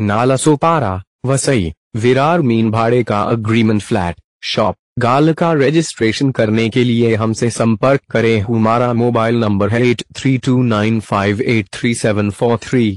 Nalasopara Vasai Virar mean भाड़े का agreement flat shop गाल का रजिस्ट्रेशन करने के लिए हमसे संपर्क करें हमारा मोबाइल नंबर है eight three two nine five eight three seven four three